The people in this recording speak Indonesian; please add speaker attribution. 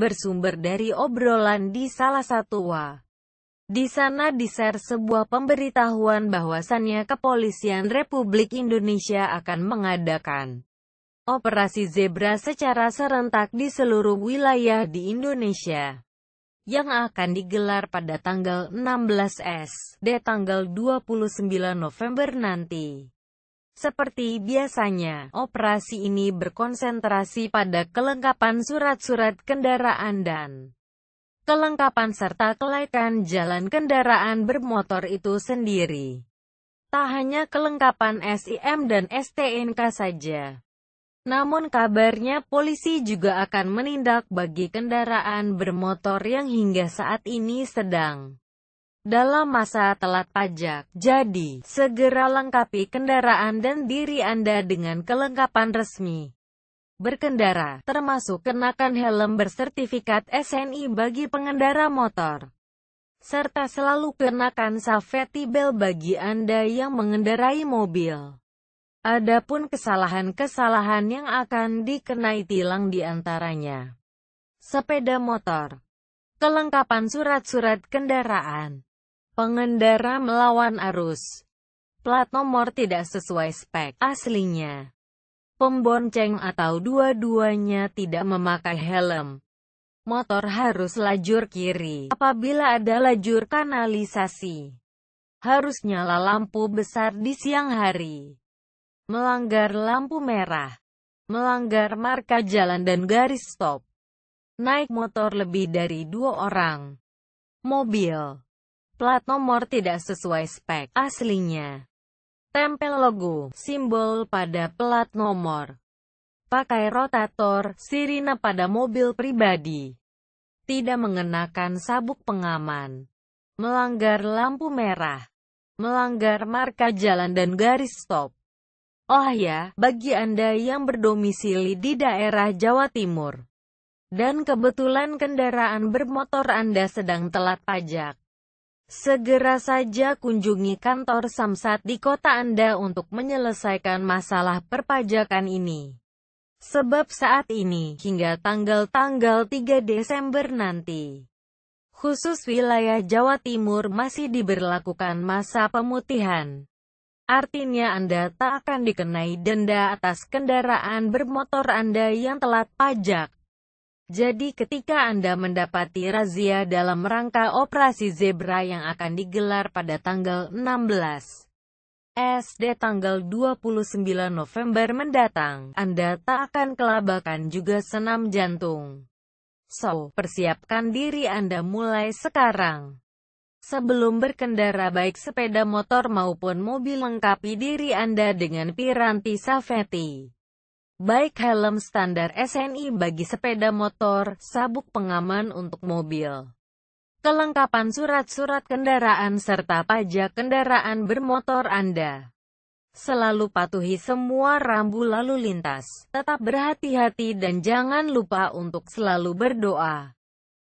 Speaker 1: bersumber dari obrolan di salah satu wa. Di sana diser sebuah pemberitahuan bahwasannya Kepolisian Republik Indonesia akan mengadakan operasi zebra secara serentak di seluruh wilayah di Indonesia yang akan digelar pada tanggal 16 S, D tanggal 29 November nanti. Seperti biasanya, operasi ini berkonsentrasi pada kelengkapan surat-surat kendaraan dan kelengkapan serta kelaikan jalan kendaraan bermotor itu sendiri. Tak hanya kelengkapan SIM dan STNK saja. Namun kabarnya polisi juga akan menindak bagi kendaraan bermotor yang hingga saat ini sedang dalam masa telat pajak. Jadi, segera lengkapi kendaraan dan diri Anda dengan kelengkapan resmi. Berkendara, termasuk kenakan helm bersertifikat SNI bagi pengendara motor. Serta selalu kenakan safety belt bagi Anda yang mengendarai mobil. Adapun kesalahan-kesalahan yang akan dikenai tilang diantaranya. Sepeda motor. Kelengkapan surat-surat kendaraan Pengendara melawan arus. Plat nomor tidak sesuai spek aslinya. Pembonceng atau dua-duanya tidak memakai helm. Motor harus lajur kiri. Apabila ada lajur kanalisasi, harus nyala lampu besar di siang hari. Melanggar lampu merah, melanggar marka jalan dan garis stop naik motor lebih dari dua orang, mobil, Plat nomor tidak sesuai spek aslinya. Tempel logo, simbol pada plat nomor. Pakai rotator, sirine pada mobil pribadi. Tidak mengenakan sabuk pengaman. Melanggar lampu merah. Melanggar marka jalan dan garis stop. Oh ya, bagi Anda yang berdomisili di daerah Jawa Timur dan kebetulan kendaraan bermotor Anda sedang telat pajak, Segera saja kunjungi kantor Samsat di kota Anda untuk menyelesaikan masalah perpajakan ini. Sebab saat ini, hingga tanggal-tanggal 3 Desember nanti, khusus wilayah Jawa Timur masih diberlakukan masa pemutihan. Artinya Anda tak akan dikenai denda atas kendaraan bermotor Anda yang telat pajak. Jadi ketika Anda mendapati razia dalam rangka operasi zebra yang akan digelar pada tanggal 16 SD tanggal 29 November mendatang, Anda tak akan kelabakan juga senam jantung. So, persiapkan diri Anda mulai sekarang. Sebelum berkendara baik sepeda motor maupun mobil lengkapi diri Anda dengan piranti safety baik helm standar SNI bagi sepeda motor, sabuk pengaman untuk mobil, kelengkapan surat-surat kendaraan serta pajak kendaraan bermotor Anda. Selalu patuhi semua rambu lalu lintas, tetap berhati-hati dan jangan lupa untuk selalu berdoa.